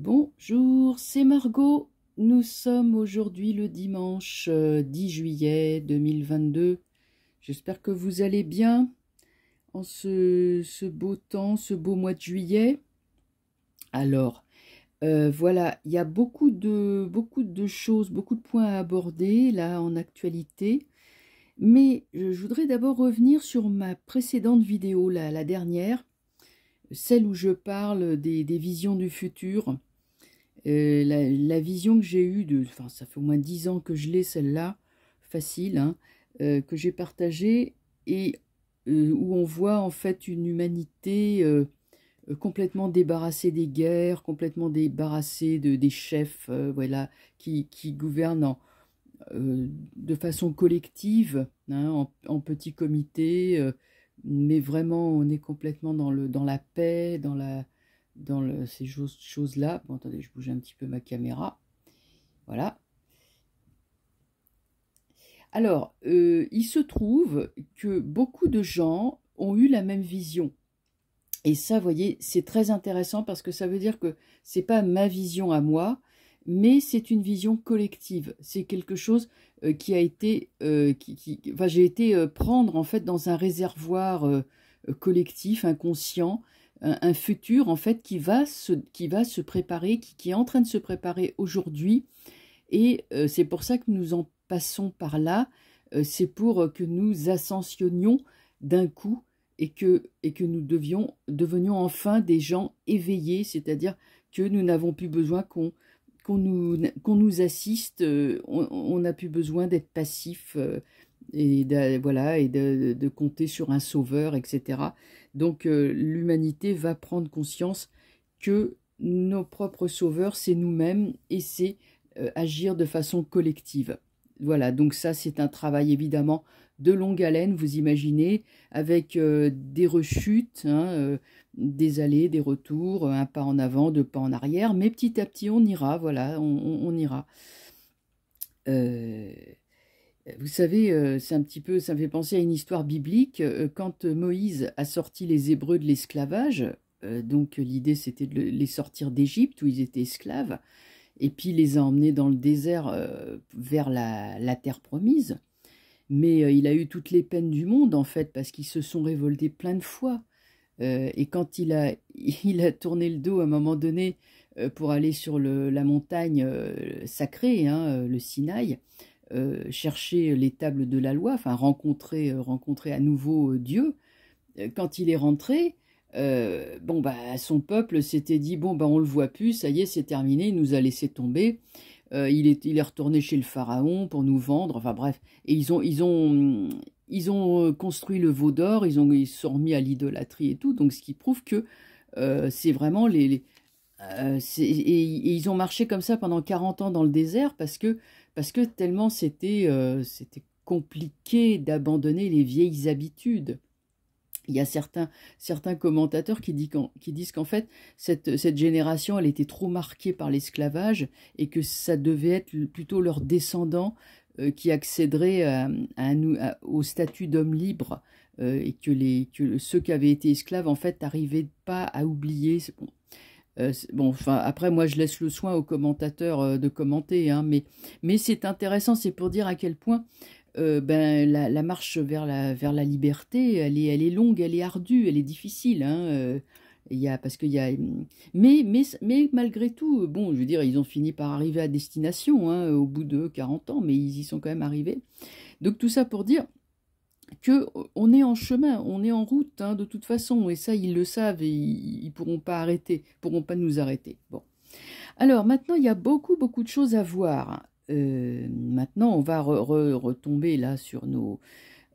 Bonjour, c'est Margot. Nous sommes aujourd'hui le dimanche 10 euh, juillet 2022. J'espère que vous allez bien en ce, beau temps, ce beau mois de juillet. Alors, euh, voilà, il y a beaucoup de, beaucoup de choses, beaucoup de points à aborder là en actualité. Mais je voudrais d'abord revenir sur ma précédente vidéo, la dernière, celle où je parle des, visions du futur, euh, la, vision que j'ai eue, de, enfin ça fait au moins dix ans que je l'ai celle-là, facile, hein, euh, que j'ai partagée, et euh, où on voit en fait une humanité complètement débarrassée des guerres, complètement débarrassée de, des chefs voilà, qui, qui gouvernent de façon collective, hein, en, petits comités mais vraiment, on est complètement dans, le, dans la paix, dans, la, dans ces choses-là. bon, attendez, je bouge un petit peu ma caméra. Voilà. Alors, euh, il se trouve que beaucoup de gens ont eu la même vision. Et ça, vous voyez, c'est très intéressant parce que ça veut dire que c'est pas ma vision à moi, mais c'est une vision collective. C'est quelque chose euh, qui a été, euh, qui, qui j'ai été euh, prendre en fait dans un réservoir collectif, inconscient, un, futur en fait qui va se, qui va se préparer, qui, est en train de se préparer aujourd'hui. Et c'est pour ça que nous en passons par là. c'est pour que nous ascensionnions d'un coup et que, et que nous devions, devenions enfin des gens éveillés, c'est-à-dire que nous n'avons plus besoin qu'on qu'on nous, assiste, euh, on n'a plus besoin d'être passif euh, et, et de, compter sur un sauveur, etc. Donc euh, l'humanité va prendre conscience que nos propres sauveurs, c'est nous-mêmes et c'est agir de façon collective. Voilà, donc ça c'est un travail évidemment de longue haleine, vous imaginez, avec euh, des rechutes, hein, euh, des allées, des retours, euh, un pas en avant, deux pas en arrière, mais petit à petit on ira, voilà, on, ira. vous savez, c'est un petit peu, ça me fait penser à une histoire biblique. Quand Moïse a sorti les Hébreux de l'esclavage, donc l'idée c'était de les sortir d'Égypte où ils étaient esclaves, et puis les a emmenés dans le désert vers la terre promise. Mais euh, il a eu toutes les peines du monde, en fait, parce qu'ils se sont révoltés plein de fois. Euh, et quand il a, tourné le dos à un moment donné euh, pour aller sur la montagne sacrée, hein, le Sinaï, chercher les tables de la loi, enfin rencontrer, rencontrer à nouveau Dieu, quand il est rentré, bon bah son peuple s'était dit bon bah on le voit plus, ça y est c'est terminé, il nous a laissé tomber, euh, il, est, retourné chez le pharaon pour nous vendre, enfin bref. Et ils ont, mm, euh, construit le veau d'or, ils, ont, ils sont remis à l'idolâtrie et tout, donc ce qui prouve que euh, c'est vraiment les... et, ils ont marché comme ça pendant 40 ans dans le désert parce que, parce que tellement c'était compliqué d'abandonner les vieilles habitudes il y a certains, commentateurs qui, disent qu'en fait, cette, génération, elle était trop marquée par l'esclavage et que ça devait être plutôt leurs descendants euh, qui accéderaient euh, à, au statut d'homme libre euh, et que, ceux qui avaient été esclaves, en fait, n'arrivaient pas à oublier. Bon, enfin, après, moi, je laisse le soin aux commentateurs de commenter, hein, mais c'est intéressant, c'est pour dire à quel point euh, ben, la, marche vers la, vers la liberté, elle est, longue, elle est ardue, elle est difficile. Hein, euh, y a, parce qu'il y a, mais, mais, malgré tout, bon, je veux dire, ils ont fini par arriver à destination hein, au bout de 40 ans, mais ils y sont quand même arrivés. Donc tout ça pour dire que euh, on est en chemin, on est en route hein, de toute façon, et ça ils le savent et ils, ils pourront pas arrêter, pourront pas nous arrêter. Bon. Alors maintenant, il y a beaucoup beaucoup de choses à voir. Euh, maintenant, on va retomber là sur nos...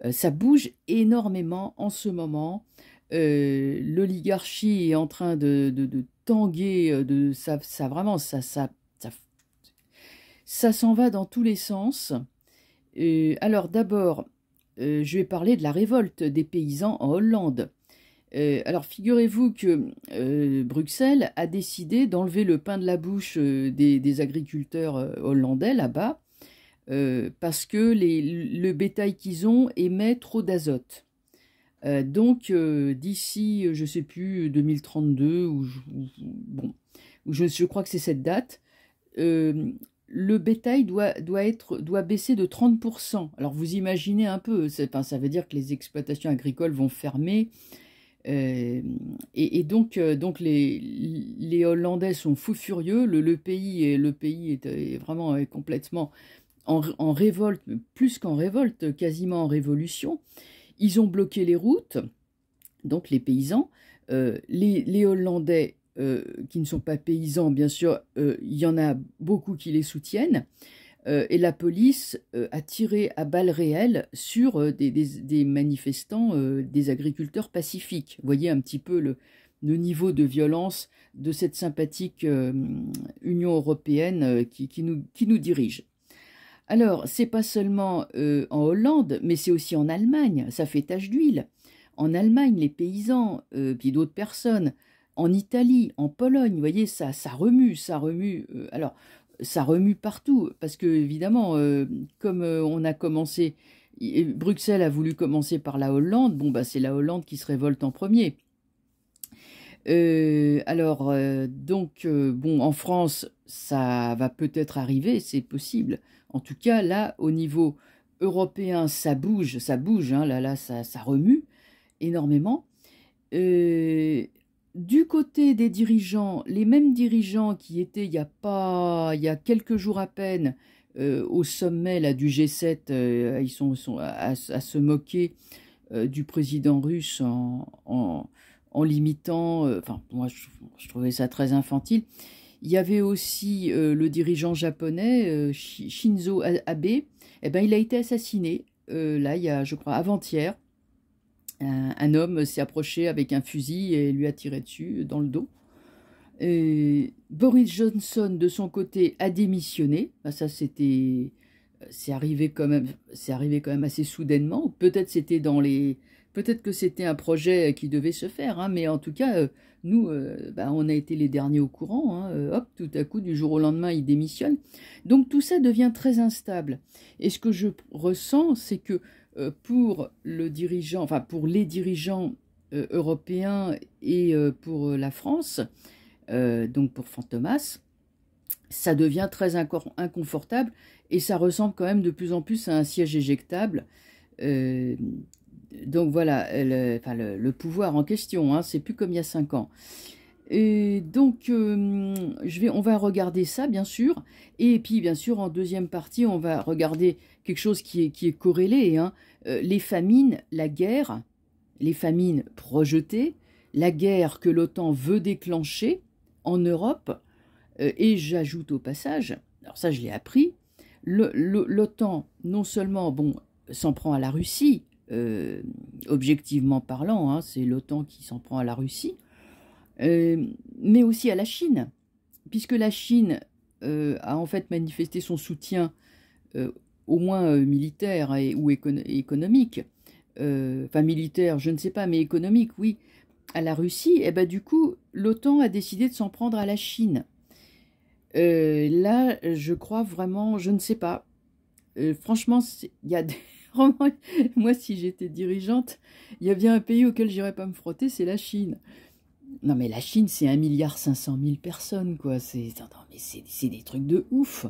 Euh, ça bouge énormément en ce moment. Euh, l'oligarchie est en train de, tanguer, de, ça, vraiment, ça, ça, ça, ça s'en va dans tous les sens. alors d'abord, je vais parler de la révolte des paysans en Hollande. Euh, alors figurez-vous que euh, Bruxelles a décidé d'enlever le pain de la bouche euh, des, agriculteurs hollandais là-bas parce que le bétail qu'ils ont émet trop d'azote. donc d'ici, je ne sais plus, 2032, ou, bon, je, je, crois que c'est cette date, le bétail doit, doit, être, doit baisser de 30%. Alors vous imaginez un peu, ça veut dire que les exploitations agricoles vont fermer, euh, et, donc, euh, donc les, Hollandais sont fous furieux. Le, pays, est, le pays est, vraiment complètement en, révolte, plus qu'en révolte, quasiment en révolution. Ils ont bloqué les routes, donc les paysans. Euh, les, Hollandais, qui ne sont pas paysans, bien sûr, il y en a beaucoup qui les soutiennent. Euh, et la police euh, a tiré à balles réelles sur euh, des, manifestants, des agriculteurs pacifiques. Vous voyez un petit peu le, niveau de violence de cette sympathique Union européenne qui, nous, dirige. Alors, c'est pas seulement en Hollande, mais c'est aussi en Allemagne, ça fait tache d'huile. En Allemagne, les paysans, puis d'autres personnes, en Italie, en Pologne, vous voyez, ça, ça remue, ça remue. alors, ça remue partout, parce que évidemment, euh, comme euh, on a commencé, Bruxelles a voulu commencer par la Hollande, bon bah c'est la Hollande qui se révolte en premier. Euh, alors donc bon en France ça va peut-être arriver, c'est possible. En tout cas là au niveau européen ça bouge, ça bouge, hein, là là ça, remue énormément du côté des dirigeants, les mêmes dirigeants qui étaient il y a pas, il y a quelques jours à peine euh, au sommet là, du G7, euh, ils sont, à, se moquer euh, du président russe en, limitant, enfin moi je, trouvais ça très infantile. Il y avait aussi le dirigeant japonais Shinzo Abe, eh ben, il a été assassiné là il y a je crois avant-hier un, homme s'est approché avec un fusil et lui a tiré dessus, dans le dos. Et euh, Boris Johnson, de son côté, a démissionné. Bah, ça, c'était... C'est arrivé quand même, c'est arrivé quand même assez soudainement. Peut-être c'était dans les, peut-être que c'était un projet qui devait se faire, hein. mais en tout cas, euh, nous, euh, bah, on a été les derniers au courant. Hein. hop, tout à coup, du jour au lendemain, il démissionne. Donc tout ça devient très instable. Et ce que je ressens, c'est que euh, pour le dirigeant, enfin pour les dirigeants euh, européens et euh, pour la France, donc pour Fantomas, ça devient très inconfortable et ça ressemble quand même de plus en plus à un siège éjectable. donc voilà, le, enfin le, pouvoir en question, hein, c'est plus comme il y a cinq ans. Et donc, je vais, on va regarder ça, bien sûr. Et puis, bien sûr, en deuxième partie, on va regarder quelque chose qui est, qui est corrélé. Hein. Euh, les famines, la guerre, les famines projetées, la guerre que l'OTAN veut déclencher en Europe, euh, et j'ajoute au passage, alors ça je l'ai appris, l'OTAN non seulement bon s'en prend à la Russie, euh, objectivement parlant, hein, c'est l'OTAN qui s'en prend à la Russie, mais aussi à la Chine, puisque la Chine a en fait manifesté son soutien au moins euh, militaire et, ou économique, euh, enfin militaire, je ne sais pas, mais économique, oui, à la Russie, et eh ben du coup, l'OTAN a décidé de s'en prendre à la Chine. Euh, là, je crois vraiment, je ne sais pas. franchement, il y a moi, si j'étais dirigeante, il y a bien un pays auquel j'irais pas me frotter, c'est la Chine. Non, mais la Chine, c'est 1,5 milliard de personnes, quoi. C'est c'est des trucs de ouf.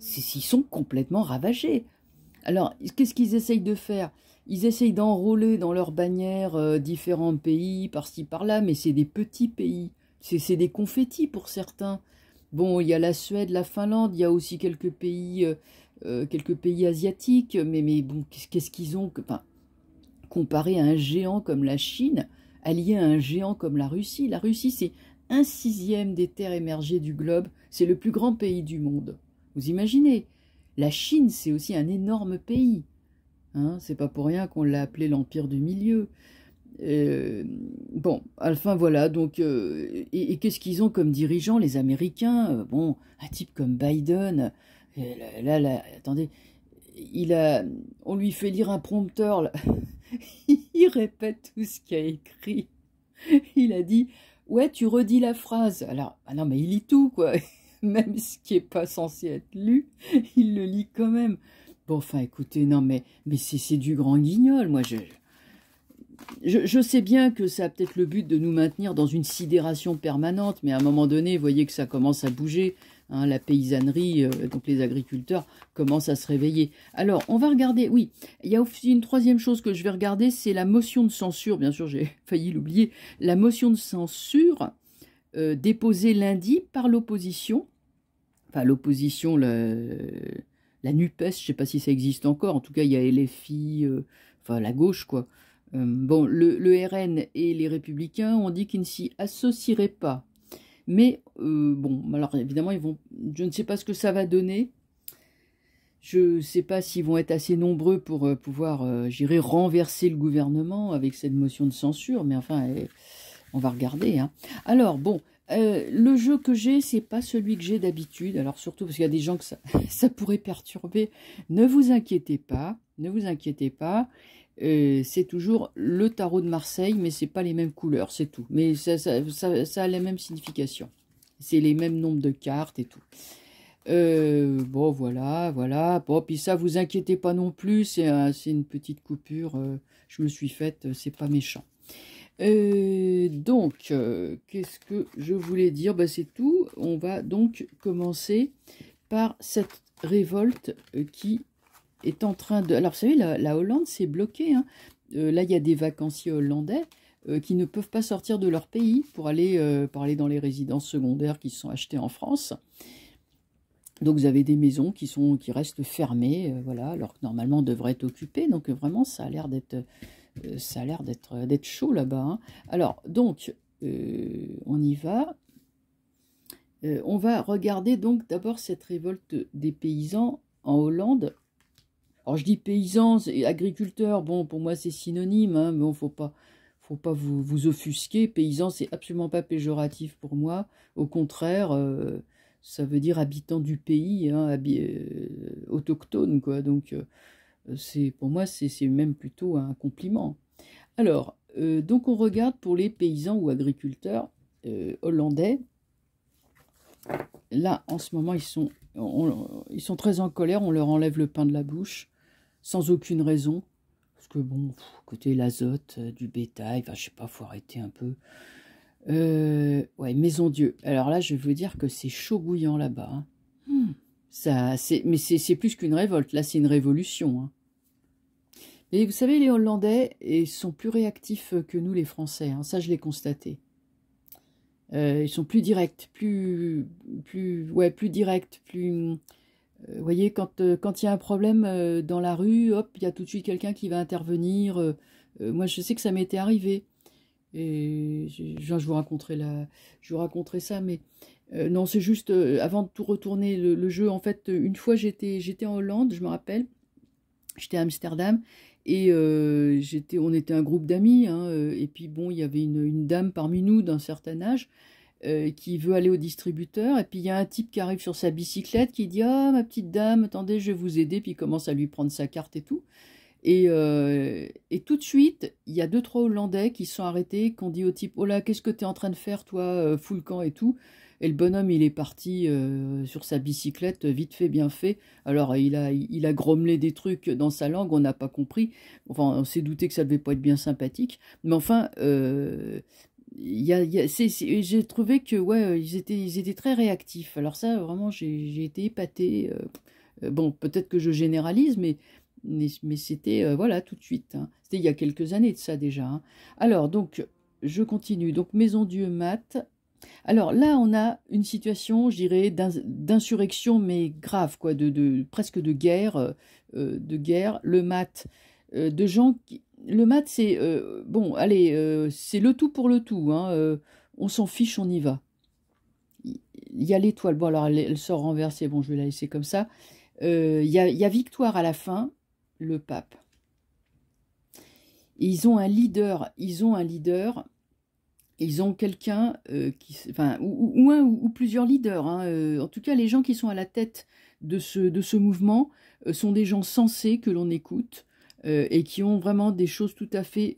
Ils sont complètement ravagés. Alors, qu'est-ce qu'ils essayent de faire Ils essayent d'enrôler dans leur bannière euh, différents pays, par-ci, par-là, mais c'est des petits pays. C'est des confettis pour certains. Bon, il y a la Suède, la Finlande, il y a aussi quelques pays, euh, euh, quelques pays asiatiques, mais, qu'est-ce qu'ils ont que, Comparé à un géant comme la Chine, allié à un géant comme la Russie, la Russie, c'est un sixième des terres émergées du globe, c'est le plus grand pays du monde. Vous imaginez La Chine, c'est aussi un énorme pays. Hein c'est pas pour rien qu'on l'a appelé l'empire du milieu. Euh, bon, enfin voilà, donc, euh, et, qu'est-ce qu'ils ont comme dirigeants, les Américains euh, Bon, un type comme Biden, euh, là, là, attendez, il a, on lui fait lire un prompteur, il répète tout ce qu'il a écrit. Il a dit, ouais, tu redis la phrase. Alors, ah non, mais il lit tout, quoi. même ce qui n'est pas censé être lu, il le lit quand même. Bon, enfin, écoutez, non, mais, mais c'est du grand guignol, moi, je, je, sais bien que ça a peut-être le but de nous maintenir dans une sidération permanente, mais à un moment donné, vous voyez que ça commence à bouger. Hein, la paysannerie, euh, donc les agriculteurs, commencent à se réveiller. Alors, on va regarder, oui, il y a aussi une troisième chose que je vais regarder, c'est la motion de censure, bien sûr, j'ai failli l'oublier, la motion de censure euh, déposé lundi par l'opposition, enfin l'opposition, la, la NUPES, je ne sais pas si ça existe encore, en tout cas il y a LFI, euh, enfin la gauche quoi. Euh, bon, le, RN et les Républicains ont dit qu'ils ne s'y associeraient pas. Mais bon, alors évidemment, ils vont, je ne sais pas ce que ça va donner. Je ne sais pas s'ils vont être assez nombreux pour pouvoir, j'irai, renverser le gouvernement avec cette motion de censure, mais enfin, on va regarder. Hein. Alors, bon, euh, le jeu que j'ai, c'est pas celui que j'ai d'habitude. Alors, surtout parce qu'il y a des gens que ça, pourrait perturber. Ne vous inquiétez pas, ne vous inquiétez pas. Euh, c'est toujours le tarot de Marseille, mais c'est pas les mêmes couleurs, c'est tout. Mais ça, ça, a la même signification. C'est les mêmes nombres de cartes et tout. Euh, bon, voilà, voilà. Bon, puis ça, vous inquiétez pas non plus. C'est une petite coupure. je me suis faite, c'est pas méchant. Et euh, donc, euh, qu'est-ce que je voulais dire bah, C'est tout. On va donc commencer par cette révolte euh, qui est en train de... Alors, vous savez, la, Hollande s'est bloquée. Hein. là, il y a des vacanciers hollandais qui ne peuvent pas sortir de leur pays pour aller, parler dans les résidences secondaires qui sont achetées en France. Donc vous avez des maisons qui, sont, qui restent fermées, voilà, alors que normalement devraient être occupées. Donc vraiment, ça a l'air d'être euh, ça a l'air d'être euh, chaud là-bas. Hein. Alors, donc, euh, on y va. on va regarder donc d'abord cette révolte des paysans en Hollande. Alors, je dis paysans et agriculteurs, bon, pour moi, c'est synonyme, hein, bon, faut pas... Faut pas vous, vous offusquer, paysan c'est absolument pas péjoratif pour moi, au contraire, ça veut dire habitant du pays, hein, autochtone quoi, donc c'est pour moi, c'est même plutôt un compliment. Alors, euh, donc on regarde pour les paysans ou agriculteurs euh, hollandais. Là, en ce moment, ils sont, ils sont très en colère. On leur enlève le pain de la bouche sans aucune raison. Parce que bon, côté l'azote, euh, du bétail, je je sais pas, faut arrêter un peu. ouais, maison Dieu. Alors là, je veux dire que c'est chaud bouillant là-bas. Hein. Hmm. mais c'est plus qu'une révolte. Là, c'est une révolution. Hein vous savez, les Hollandais sont plus réactifs que nous, les Français. Hein. ça, je l'ai constaté. Euh, ils sont plus directs, plus, plus, ouais, plus directs, plus. Vous euh, voyez, euh, quand il y a un problème dans la rue, hop, il y a tout de suite quelqu'un qui va intervenir. moi, je sais que ça m'était arrivé. Et je, vous raconterai ça, mais non, c'est juste avant de tout retourner le, jeu. En fait, une fois j'étais en Hollande, je me rappelle, j'étais à Amsterdam, et euh, on était un groupe d'amis, hein, euh, et puis bon, il y avait une, dame parmi nous d'un certain âge euh, qui veut aller au distributeur, et puis il y a un type qui arrive sur sa bicyclette qui dit oh, ma petite dame, attendez, je vais vous aider, puis il commence à lui prendre sa carte et tout. Et, et tout de suite, il y a deux, trois Hollandais qui sont arrêtés, qui ont dit au type Oh là, qu'est-ce que tu es en train de faire, toi, camp et tout et le bonhomme, il est parti euh, sur sa bicyclette, vite fait, bien fait. Alors, il a, il a grommelé des trucs dans sa langue, on n'a pas compris. Enfin, on s'est douté que ça ne devait pas être bien sympathique. Mais enfin, euh, y a, j'ai trouvé que, ouais, ils étaient, ils étaient très réactifs. Alors ça, vraiment, j'ai été épaté. Euh, bon, peut-être que je généralise, mais mais, c'était euh, voilà tout de suite. Hein. C'était il y a quelques années de ça déjà. Hein. Alors donc je continue. Donc Maison Dieu Mat, alors là, on a une situation, je dirais, d'insurrection, mais grave, quoi, de, presque de guerre, euh, euh, de guerre. Le mat, euh, de gens le mat, c'est bon, allez, c'est le tout pour le tout. Hein, on s'en fiche, on y va. Il y a l'étoile. Bon, alors elle, sort renversée. Bon, je vais la laisser comme ça. Il y, a, victoire à la fin. Le pape. ils ont un leader. Ils ont un leader ils ont quelqu'un, euh, enfin, ou, un ou, plusieurs leaders. Hein, euh, en tout cas, les gens qui sont à la tête de ce, de ce mouvement euh, sont des gens sensés que l'on écoute et qui ont vraiment des choses tout à fait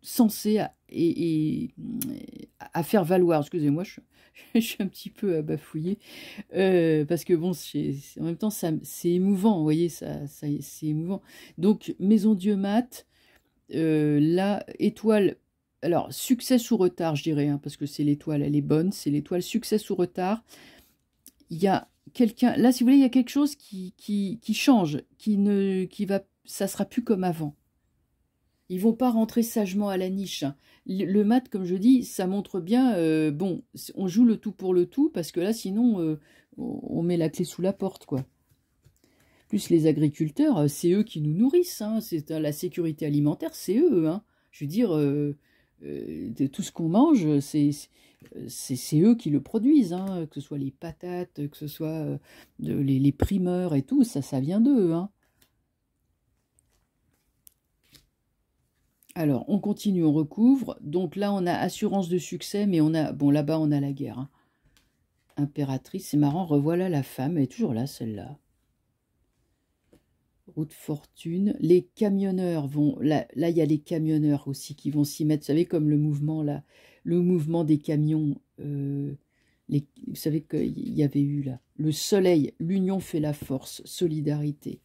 sensées à, et, à faire valoir. Excusez-moi, je, suis un petit peu abafouillée parce que bon, en même temps, c'est émouvant, vous voyez, ça, c'est émouvant. Donc, Maison Dieu Mat, la étoile alors, succès ou retard, je dirais, hein, parce que c'est l'étoile, elle est bonne, c'est l'étoile succès ou retard. Il y a quelqu'un, là, si vous voulez, il y a quelque chose qui, qui, change, qui ne, qui va, ça sera plus comme avant. Ils vont pas rentrer sagement à la niche. Hein. Le, mat, comme je dis, ça montre bien, euh, bon, on joue le tout pour le tout, parce que là, sinon, euh, on met la clé sous la porte, quoi. Plus les agriculteurs, euh, c'est eux qui nous nourrissent, hein. c'est la sécurité alimentaire, c'est eux, hein. Je veux dire, euh, tout ce qu'on mange, c'est c'est eux qui le produisent, hein, que ce soit les patates, que ce soit euh, de, les, primeurs et tout, ça, ça vient d'eux. Hein. Alors, on continue, on recouvre. Donc là, on a assurance de succès, mais on a... Bon, là-bas, on a la guerre. Hein. Impératrice, c'est marrant, revoilà la femme, elle est toujours là, celle-là route fortune. Les camionneurs vont là, là il y a les camionneurs aussi qui vont s'y mettre. Vous savez comme le mouvement là, le mouvement des camions. Euh, les, vous savez qu'il y avait eu là le soleil, l'union fait la force, solidarité,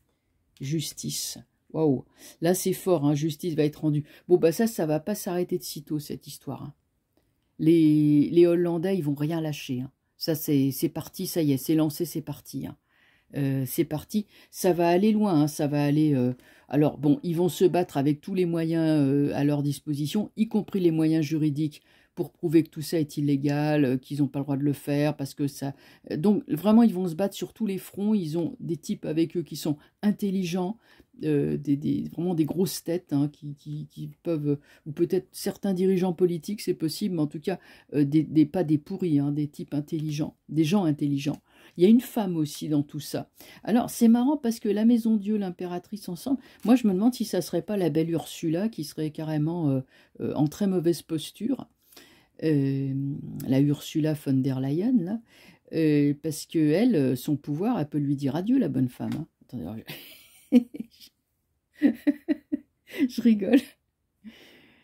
justice. Waouh, là c'est fort, hein, justice va être rendue. Bon bah ça, ça va pas s'arrêter de sitôt cette histoire. Hein. Les, les Hollandais, ils vont rien lâcher. Hein. Ça c'est parti, ça y est, c'est lancé, c'est parti. Euh, c'est parti. Ça va aller loin, hein, ça va aller... Euh, alors bon, ils vont se battre avec tous les moyens euh, à leur disposition, y compris les moyens juridiques pour prouver que tout ça est illégal, qu'ils n'ont pas le droit de le faire, parce que ça... Donc vraiment, ils vont se battre sur tous les fronts. Ils ont des types avec eux qui sont intelligents, des, vraiment des grosses têtes hein, qui, peuvent, ou peut-être certains dirigeants politiques, c'est possible, mais en tout cas, des, pas des pourris, hein, des types intelligents, des gens intelligents. Il y a une femme aussi dans tout ça. Alors, c'est marrant parce que la Maison Dieu, l'impératrice ensemble, moi je me demande si ça serait pas la belle Ursula qui serait carrément euh, euh, en très mauvaise posture. Euh, la Ursula von der Leyen, là, parce que elle, son pouvoir, elle peut lui dire adieu, la bonne femme. Hein. Attendez, je... rigole.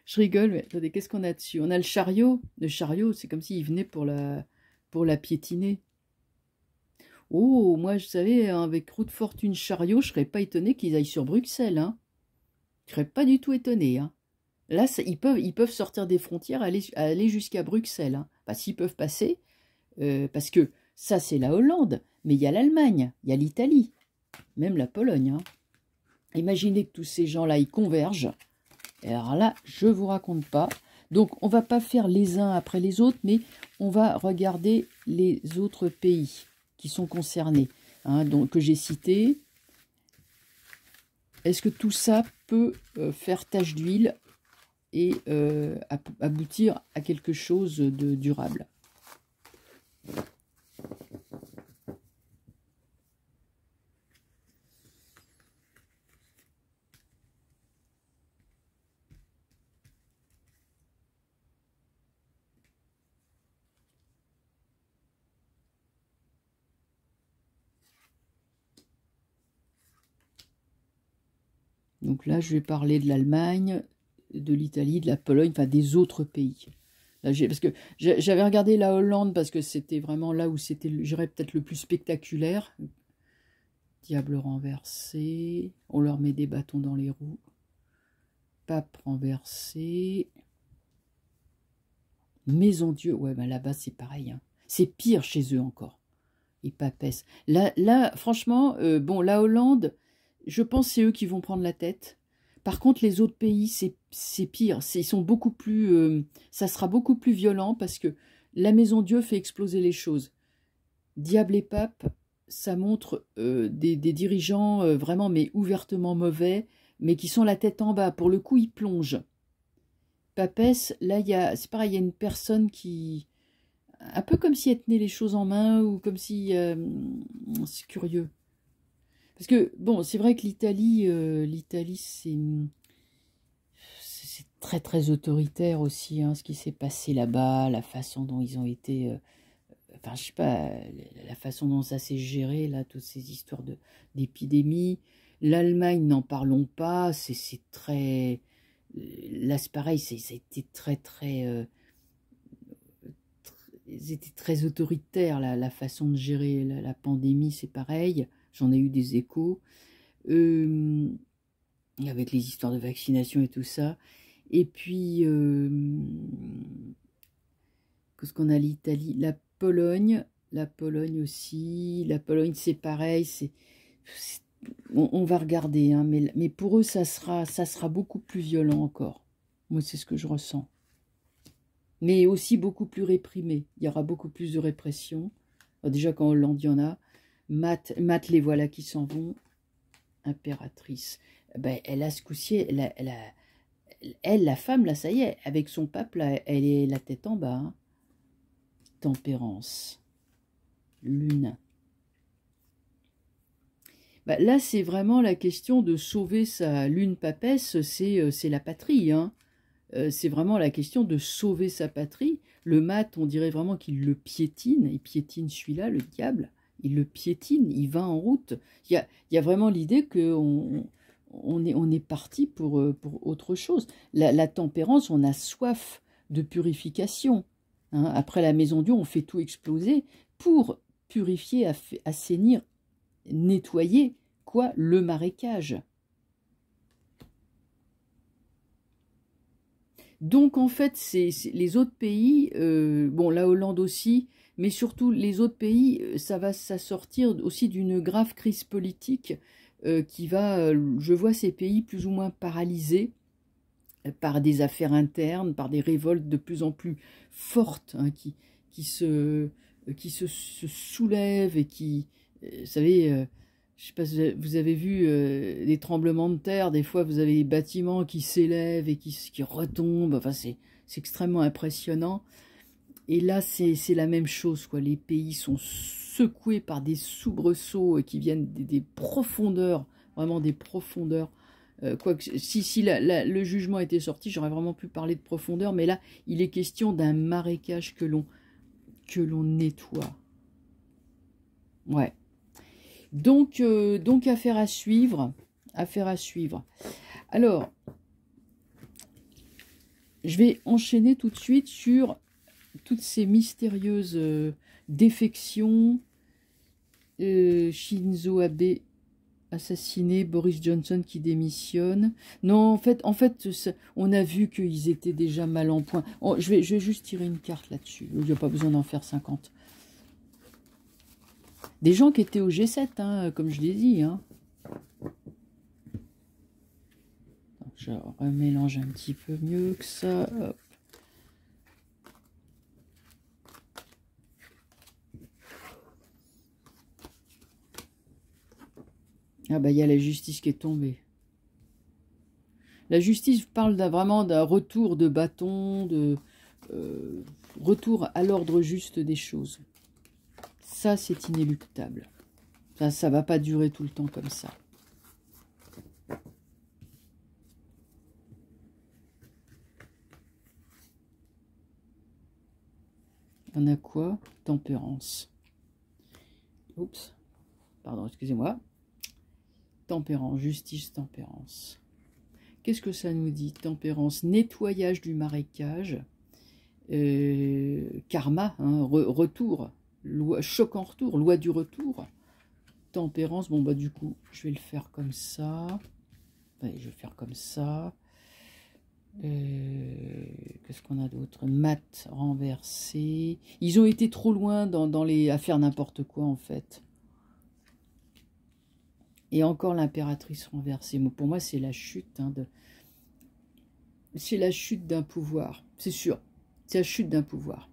Je rigole, mais attendez, qu'est-ce qu'on a dessus On a le chariot. Le chariot, c'est comme s'il venait pour la, pour la piétiner. Oh, moi, je savais, hein, avec Route Fortune Chariot, je serais pas étonné qu'ils aillent sur Bruxelles. Hein. Je serais pas du tout étonné. Hein. Là, ils, peuvent, ils peuvent sortir des frontières, aller, aller jusqu'à Bruxelles. Hein. Bah, s'ils peuvent passer, euh, parce que ça, c'est la Hollande, mais il y a l'Allemagne, il y a l'Italie, même la Pologne. Hein. Imaginez que tous ces gens-là, ils convergent. alors là, je vous raconte pas. Donc, on va pas faire les uns après les autres, mais on va regarder les autres pays qui sont concernés, hein, donc, que j'ai cité Est-ce que tout ça peut euh, faire tache d'huile et euh, aboutir à quelque chose de durable Donc là, je vais parler de l'Allemagne, de l'Italie, de la Pologne, enfin des autres pays. parce que j'avais regardé la Hollande parce que c'était vraiment là où c'était, j'irais peut-être le plus spectaculaire. Diable renversé, on leur met des bâtons dans les roues. Pape renversé. Maison Dieu, ouais, ben là-bas c'est pareil. Hein. C'est pire chez eux encore. Et papesse. Là, là franchement, euh, bon, la Hollande, je pense c'est eux qui vont prendre la tête. Par contre, les autres pays, c'est pire. Ils sont beaucoup plus, euh, ça sera beaucoup plus violent parce que la maison Dieu fait exploser les choses. Diable et pape, ça montre euh, des, dirigeants euh, vraiment, mais ouvertement mauvais, mais qui sont la tête en bas. Pour le coup, ils plongent. Papesse, là, c'est pareil, il y a une personne qui, un peu comme si elle tenait les choses en main ou comme si, c'est curieux. Parce que, bon, c'est vrai que l'Italie, euh, l'Italie, c'est très très autoritaire aussi, hein, ce qui s'est passé là-bas, la façon dont ils ont été, euh, enfin je sais pas, la façon dont ça s'est géré là, toutes ces histoires de d'épidémie. L'Allemagne, n'en parlons pas, c'est très, euh, là c'est pareil, c'était très très, très, très autoritaire la, façon de gérer la pandémie, c'est pareil. J'en ai eu des échos. Euh, avec les histoires de vaccination et tout ça. Et puis, euh, qu'est-ce qu'on a l'Italie La Pologne, la Pologne aussi. La Pologne, c'est pareil. C'est, on, va regarder, hein, mais, mais pour eux, ça sera, ça sera beaucoup plus violent encore. Moi, c'est ce que je ressens. Mais aussi beaucoup plus réprimé. Il y aura beaucoup plus de répression. Bah, déjà qu'en Hollande, il y en a. Mat, les voilà qui s'en vont. Impératrice. Ben, elle a ce elle, la femme, là, ça y est, avec son pape, là, elle est la tête en bas. Hein. Tempérance. Lune. Bah, là, c'est vraiment la question de sauver sa lune papesse, c'est euh, la patrie. Hein. Euh, c'est vraiment la question de sauver sa patrie. Le mat, on dirait vraiment qu'il le piétine, il piétine celui-là, le diable il le piétine, il va en route. Il y a, vraiment l'idée qu'on on est, parti pour, euh, autre chose. La, tempérance, on a soif de purification. Hein. Après la maison Dieu, on fait tout exploser pour purifier, assainir, nettoyer quoi Le marécage. Donc en fait, c'est les autres pays, euh, bon la Hollande aussi, mais surtout les autres pays, euh, ça va s'assortir aussi d'une grave crise politique euh, qui va, je vois ces pays plus ou moins paralysés par des affaires internes, par des révoltes de plus en plus fortes hein, qui, qui, se, qui se, se soulèvent et qui, vous savez, je sais pas si vous avez vu euh, des tremblements de terre, des fois vous avez des bâtiments qui s'élèvent et qui, qui retombent, enfin c'est extrêmement impressionnant. Et là c'est la même chose, quoi. les pays sont secoués par des soubresauts qui viennent des, profondeurs, vraiment des profondeurs. Euh, quoi, si, si le jugement était sorti, j'aurais vraiment pu parler de profondeur, mais là il est question d'un marécage que l'on nettoie. Ouais. Euh, donc, affaire à suivre. Affaire à suivre. Alors, je vais enchaîner tout de suite sur toutes ces mystérieuses euh, défections. Euh, Shinzo Abe assassiné, Boris Johnson qui démissionne. Non, en fait, en fait on a vu qu'ils étaient déjà mal en point. Oh, je, vais, je vais juste tirer une carte là-dessus. Il n'y a pas besoin d'en faire 50. Des gens qui étaient au G7, hein, comme je l'ai dit. Hein. Je remélange un petit peu mieux que ça. Ah ben, il y a la justice qui est tombée. La justice parle vraiment d'un retour de bâton, de euh, retour à l'ordre juste des choses. Ça, c'est inéluctable. Ça, ça va pas durer tout le temps comme ça. On a quoi Tempérance. Oups. Pardon, excusez-moi. Tempérance, justice, tempérance. Qu'est-ce que ça nous dit Tempérance, nettoyage du marécage, euh, karma, hein, retour choc en retour, loi du retour, tempérance, bon bah du coup, je vais le faire comme ça, je vais le faire comme ça, euh, qu'est-ce qu'on a d'autre Mat renversé. Ils ont été trop loin dans, les affaires n'importe quoi en fait. Et encore l'impératrice renversée. pour moi, c'est la chute. Hein, c'est la chute d'un pouvoir. C'est sûr. C'est la chute d'un pouvoir.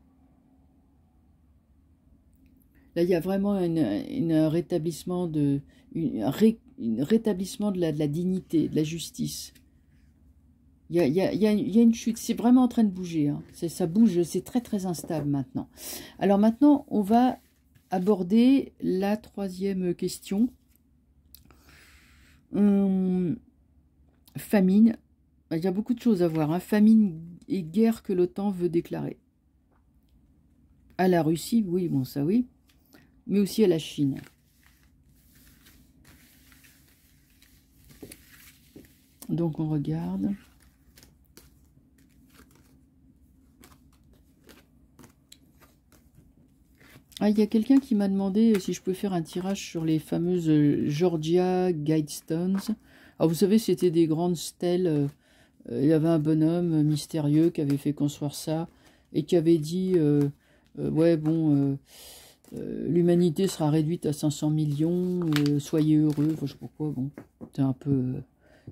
Là, il y a vraiment un rétablissement, de, rétablissement de, la, dignité, de la justice. Il y, a, une chute, c'est vraiment en train de bouger. Hein. Ça bouge, c'est très très instable maintenant. Alors maintenant, on va aborder la troisième question. Hum, famine. Il y a beaucoup de choses à voir. Hein. Famine et guerre que l'OTAN veut déclarer. À la Russie, oui, bon ça oui mais aussi à la Chine. Donc on regarde. Ah, il y a quelqu'un qui m'a demandé si je pouvais faire un tirage sur les fameuses euh, Georgia Guidestones. Alors vous savez, c'était des grandes stèles. Euh, il y avait un bonhomme mystérieux qui avait fait construire ça et qui avait dit, euh, ouais bon, euh, l'humanité sera réduite à 500 millions, euh, soyez heureux, je pourquoi, bon,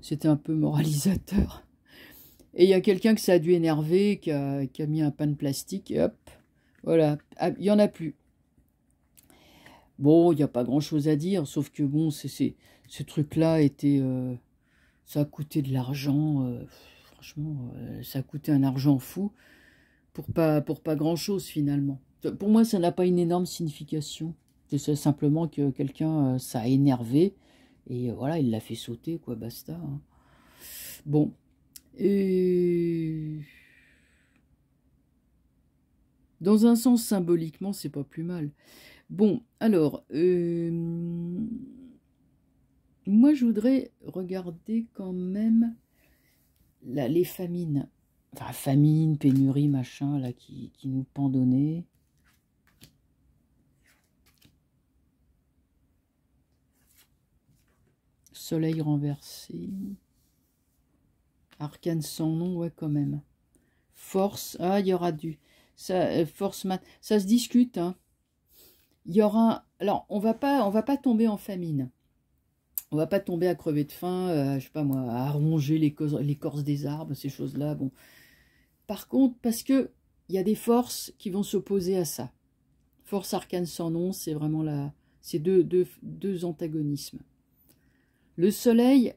c'était un peu, moralisateur. Et il y a quelqu'un que ça a dû énerver, qui a, mis un pan de plastique, et hop, voilà, ah, il n'y en a plus. Bon, il n'y a pas grand-chose à dire, sauf que bon, c'est, ce truc-là était, euh, ça a coûté de l'argent, franchement, ça a coûté un argent fou pas, pour pas grand-chose finalement. Pour moi, ça n'a pas une énorme signification. C'est simplement que quelqu'un, euh, ça a énervé. Et euh, voilà, il l'a fait sauter, quoi, basta. Hein. Bon. Euh, dans un sens, symboliquement, c'est pas plus mal. Bon, alors, moi, je voudrais regarder quand même les famines. Enfin, famine, pénurie, machin, là, qui, qui nous pendonnait. soleil renversé. Arcane sans nom, ouais, quand même. Force, ah, il y aura du... Ça, euh, force mat... Ça se discute, hein. Il y aura... Alors, on va pas, on va pas tomber en famine. On va pas tomber à crever de faim, euh, je sais pas moi, à ronger l'écorce des arbres, ces choses-là, bon. Par contre, parce que il y a des forces qui vont s'opposer à ça. Force arcane sans nom, c'est vraiment la... C'est deux, deux, deux antagonismes. Le soleil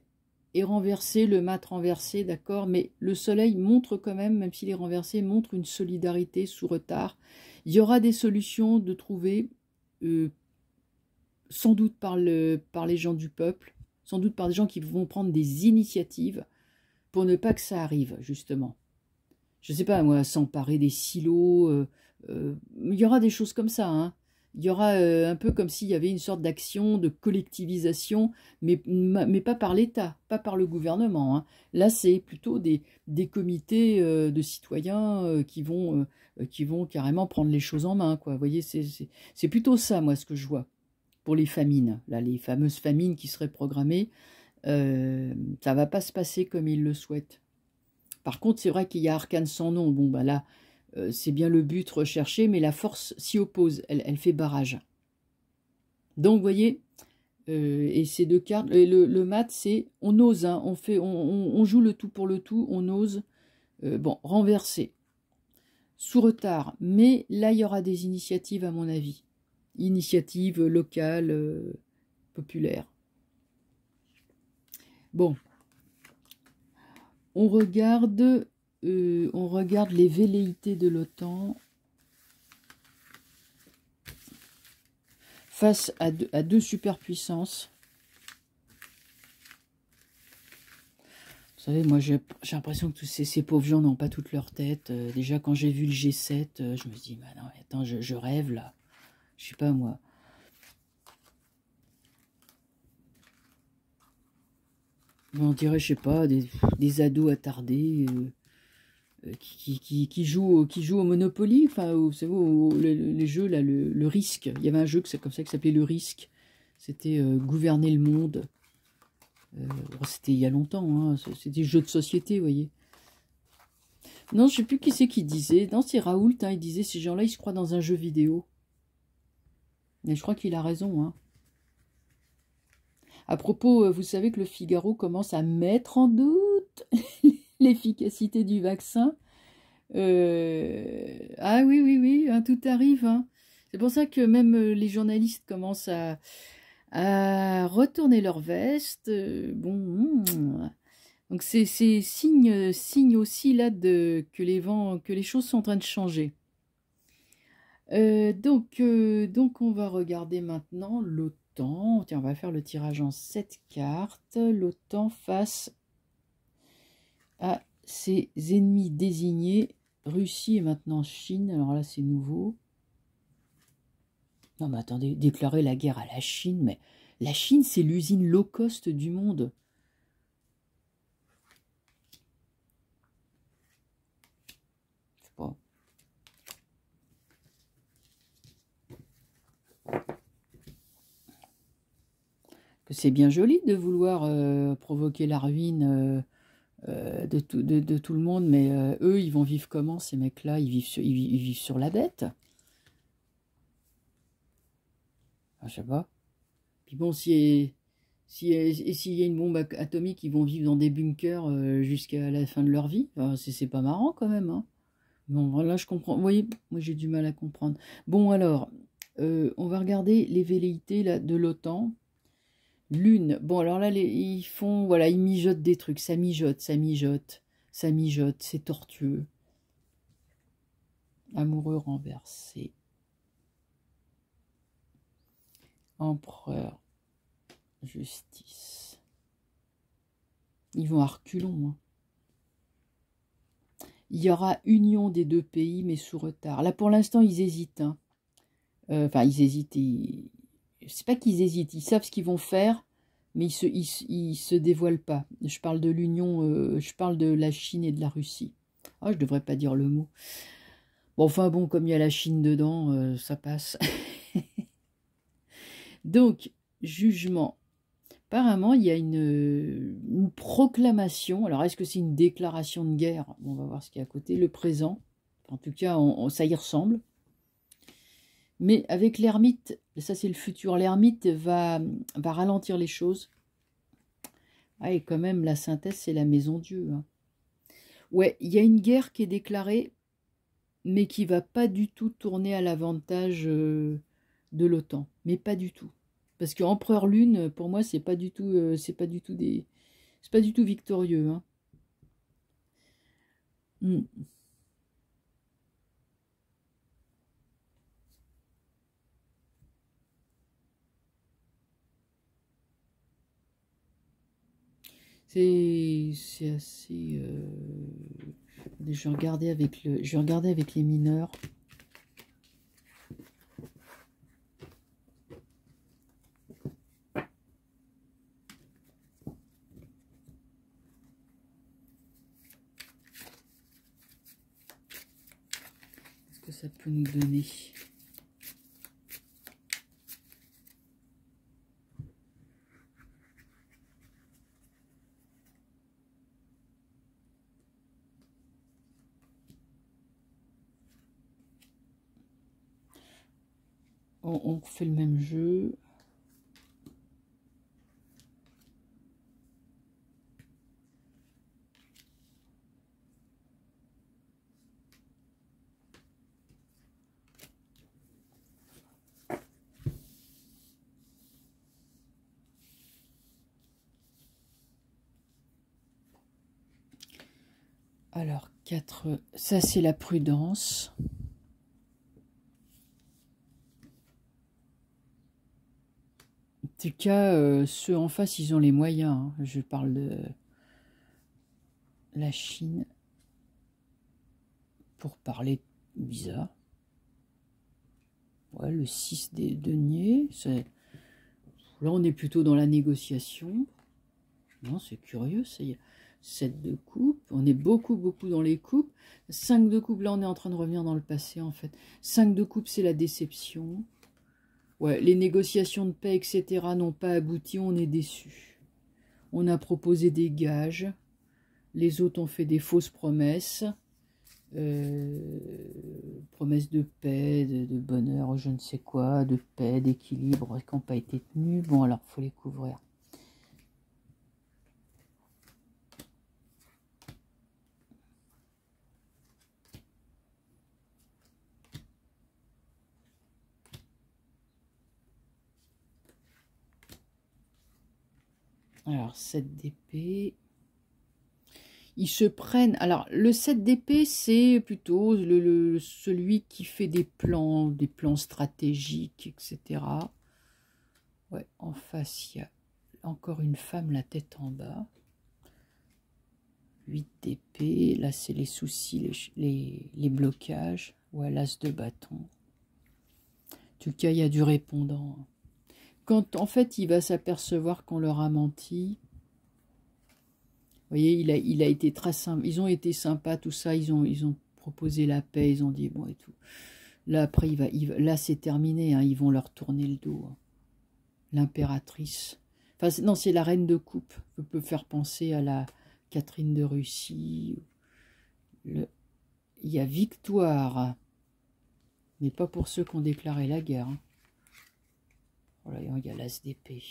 est renversé, le mat renversé, d'accord, mais le soleil montre quand même, même s'il est renversé, montre une solidarité sous retard. Il y aura des solutions de trouver, euh, sans doute par, le, par les gens du peuple, sans doute par des gens qui vont prendre des initiatives pour ne pas que ça arrive, justement. Je ne sais pas, moi, s'emparer des silos, euh, euh, il y aura des choses comme ça, hein. Il y aura euh, un peu comme s'il y avait une sorte d'action de collectivisation, mais, mais pas par l'État, pas par le gouvernement. Hein. Là, c'est plutôt des, des comités euh, de citoyens euh, qui, vont, qui vont carrément prendre les choses en main. Quoi. voyez, c'est plutôt ça, moi, ce que je vois pour les famines. Là, les fameuses famines qui seraient programmées, ça ne va pas se passer comme ils le souhaitent. Par contre, c'est vrai qu'il y a Arcane sans nom. Bon, bah là, euh, c'est bien le but recherché, mais la force s'y oppose, elle, fait barrage. Donc, vous voyez, euh, et ces deux cartes, le, le mat, c'est on ose, hein, on, fait, on, joue le tout pour le tout, on ose, euh, bon, renverser, sous retard, mais là, il y aura des initiatives, à mon avis, initiatives locales, populaires. Bon, on regarde euh, on regarde les velléités de l'OTAN face à deux, superpuissances. Vous savez, moi j'ai l'impression que tous ces, pauvres gens n'ont pas toute leur tête. Euh, déjà quand j'ai vu le G7, euh, je me dis, dit, bah non, attends, je, rêve là. Je sais pas moi. on dirait, je sais pas, des, ados attardés qui, joue, qui joue au Monopoly, enfin, vous les jeux, là, le, risque. Il y avait un jeu que, comme ça qui s'appelait Le Risque. C'était euh, gouverner le monde. Euh, oh, c'était il y a longtemps, hein. c'était des jeux de société, vous voyez. Non, je sais plus qui c'est qui disait. Non, c'est Raoult, hein. il disait, ces gens-là, ils se croient dans un jeu vidéo. Mais je crois qu'il a raison, hein. À propos, euh, vous savez que le Figaro commence à mettre en doute l'efficacité du vaccin. Euh, ah oui, oui, oui, hein, tout arrive. Hein. C'est pour ça que même euh, les journalistes commencent à, retourner leur veste. Euh, bon, hmm. donc c'est signe, signe aussi là de, que les vents, que les choses sont en train de changer. donc, donc on va regarder maintenant l'OTAN. Tiens, on va faire le tirage en sept cartes. L'OTAN face à ses ennemis désignés, Russie et maintenant Chine. Alors là, c'est nouveau. Non, mais attendez, déclarer la guerre à la Chine, mais la Chine, c'est l'usine low cost du monde. Je sais pas. Que c'est bien joli de vouloir euh, provoquer la ruine. Euh, euh, de, tout, de, tout, le monde, mais euh, eux, ils vont vivre comment ces mecs-là ils, vivent sur, ils, vivent sur la dette ah, Je sais pas. Puis bon, s'il si, si, y a une bombe atomique, ils vont vivre dans des bunkers euh, jusqu'à la fin de leur vie. Enfin, c'est pas marrant quand même. Hein. Bon, voilà, je comprends. Vous voyez, moi j'ai du mal à comprendre. Bon, alors, on va regarder les velléités de l'OTAN Lune. Bon, alors là, ils font, voilà, ils mijotent des trucs. Ça mijote, ça mijote, ça mijote, c'est tortueux. Amoureux renversé. Empereur. Justice. Ils vont à reculons. Hein. Il y aura union des deux pays, mais sous retard. Là, pour l'instant, ils hésitent. Hein. Euh, enfin, ils hésitent. C'est pas qu'ils hésitent. Ils savent ce qu'ils vont faire, mais ils ne se, dévoile pas. Je parle de l'Union, euh, je parle de la Chine et de la Russie. Ah, je ne devrais pas dire le mot. Bon, enfin bon, comme il y a la Chine dedans, euh, ça passe. Donc, jugement. Apparemment, il y a une, proclamation. Alors, est-ce que c'est une déclaration de guerre On va voir ce qu'il y a à côté. Le présent, en tout cas, ça y ressemble. Mais avec l'ermite, ça c'est le futur, l'ermite va, va ralentir les choses. Ah, et quand même, la synthèse, c'est la maison Dieu. Hein. Ouais, il y a une guerre qui est déclarée, mais qui va pas du tout tourner à l'avantage euh, de l'OTAN. Mais pas du tout. Parce que Lune, pour moi, c'est pas du tout, euh, c'est pas du tout des, c'est pas du tout victorieux. Hein. Hmm. C'est assez... Euh... Je vais regarder avec le, je vais avec les mineurs. fait le même jeu. Alors, 4, ça c'est la prudence. cas, euh, ceux en face, ils ont les moyens. Hein. Je parle de la Chine pour parler bizarre. Ouais, le 6 des deniers, c'est... Là, on est plutôt dans la négociation. Non, c'est curieux, c'est cette de coupe. On est beaucoup, beaucoup dans les coupes. 5 de coupe, là, on est en train de revenir dans le passé, en fait. 5 de coupe, c'est la déception les négociations de paix, etc. n'ont pas abouti, on est déçu. On a proposé des gages, les autres ont fait des fausses promesses, euh, promesses de paix, de, de, bonheur, je ne sais quoi, de paix, d'équilibre, qui n'ont pas été tenues. Bon, alors, faut les couvrir. Alors, 7 d'épée. Ils se prennent... Alors, le 7 d'épée, c'est plutôt le, celui qui fait des plans, des plans stratégiques, etc. Ouais, en face, il y a encore une femme, la tête en bas. 8 d'épée. Là, c'est les soucis, les, les, les blocages. Ouais, l'as de bâton. En tout cas, il y a du répondant quand en fait il va s'apercevoir qu'on leur a menti, vous voyez, il a, été très simple, ils ont été sympas, tout ça, ils ont, proposé la paix, ils ont dit bon et tout. Là, après, va, là c'est terminé, hein, ils vont leur tourner le dos. Hein. L'impératrice. Enfin, non, c'est la reine de coupe. On peut faire penser à la Catherine de Russie. Le, il y a victoire, mais pas pour ceux qui ont déclaré la guerre. Hein. Oh il y a l'as d'épée.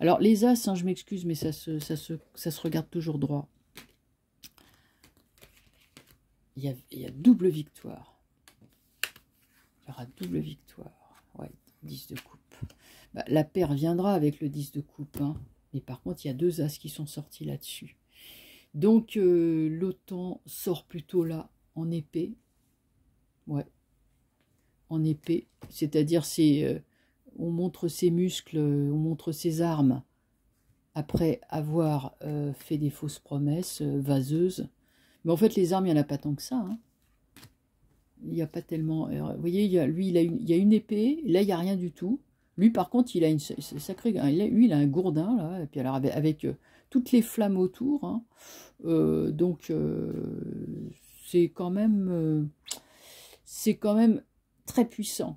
Alors, les as, hein, je m'excuse, mais ça se, ça, ça se regarde toujours droit. Il y, a, double victoire. Il y aura double victoire. Ouais, 10 de coupe. Bah, la paire viendra avec le 10 de coupe. Hein. Mais par contre, il y a deux as qui sont sortis là-dessus. Donc, euh, l'OTAN sort plutôt là, en épée. Ouais, en épée. C'est-à-dire, c'est... Euh, on montre ses muscles, euh, on montre ses armes après avoir euh, fait des fausses promesses euh, vaseuses. Mais en fait, les armes, il n'y en a pas tant que ça. Hein. Il n'y a pas tellement... vous voyez, lui, il, a une, y a une épée, là, il n'y a rien du tout. Lui, par contre, il a une sacrée... Hein. Lui, il a un gourdin, là, et puis alors, avec, toutes les flammes autour. Hein. donc, c'est quand même... c'est quand même très puissant.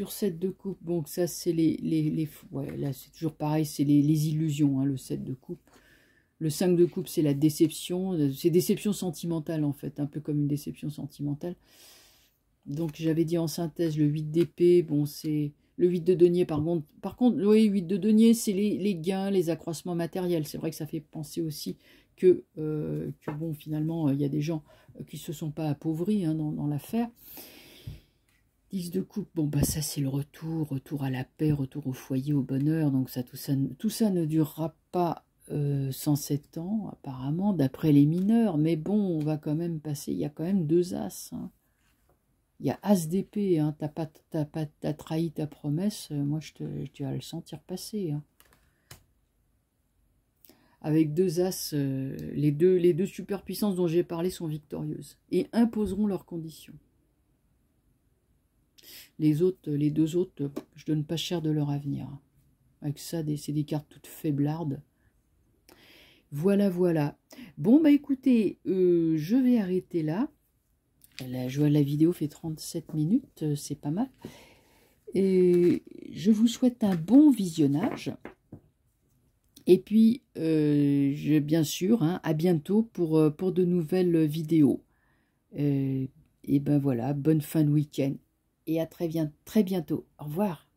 sur 7 de coupe, donc ça c'est les, ouais, là c'est toujours pareil, c'est les, illusions, hein, le 7 de coupe. Le 5 de coupe, c'est la déception, euh, c'est déception sentimentale en fait, un peu comme une déception sentimentale. Donc j'avais dit en synthèse le 8 d'épée, bon c'est le 8 de denier par contre. Par contre, oui, 8 de denier, c'est les, gains, les accroissements matériels. C'est vrai que ça fait penser aussi que, euh, que bon, finalement, il y a des gens qui ne se sont pas appauvris hein, dans l'affaire. 10 de coupe, bon bah ça c'est le retour, retour à la paix, retour au foyer, au bonheur, donc ça tout ça, tout ça ne durera pas 107 euh, ans apparemment, d'après les mineurs, mais bon, on va quand même passer, il y a quand même deux as, hein. il y a as d'épée, hein. t'as as trahi ta promesse, euh, moi je te, tu vas le sentir passer. Hein. Avec deux as, euh, les, deux, les deux superpuissances dont j'ai parlé sont victorieuses et imposeront leurs conditions. Les autres, les deux autres, je donne pas cher de leur avenir. Avec ça, c'est des cartes toutes faiblardes. Voilà, voilà. Bon, bah écoutez, euh, je vais arrêter là. La, la vidéo fait 37 minutes, euh, c'est pas mal. Et je vous souhaite un bon visionnage. Et puis, euh, bien sûr, hein, à bientôt pour, pour de nouvelles vidéos. et ben voilà, bonne fin de week-end et à très, très bientôt. Au revoir.